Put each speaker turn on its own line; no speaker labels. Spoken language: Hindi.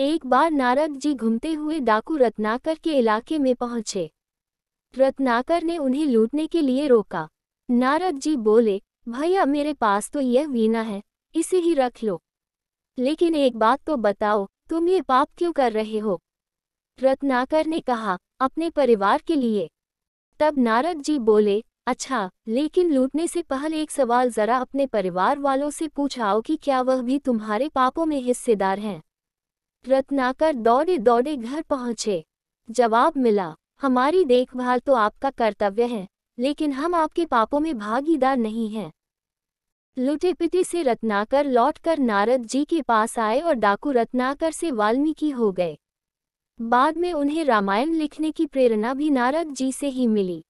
एक बार
नारद जी घूमते हुए डाकू रत्नाकर के इलाके में पहुंचे रत्नाकर ने उन्हें लूटने के लिए रोका नारद जी बोले भैया मेरे पास तो यह वीणा है इसे ही रख लो लेकिन एक बात तो बताओ तुम ये पाप क्यों कर रहे हो रत्नाकर ने कहा अपने परिवार के लिए तब नारद जी बोले अच्छा लेकिन लूटने से पहले एक सवाल जरा अपने परिवार वालों से पूछाओ कि क्या वह भी तुम्हारे पापों में हिस्सेदार हैं रत्नाकर दौड़े दौड़े घर पहुंचे जवाब मिला हमारी देखभाल तो आपका कर्तव्य है लेकिन हम आपके पापों में भागीदार नहीं हैं लुटे पिटे से रत्नाकर लौटकर नारद जी के पास आए और डाकू रत्नाकर से वाल्मीकि हो गए बाद में उन्हें रामायण लिखने की प्रेरणा भी नारद जी से ही मिली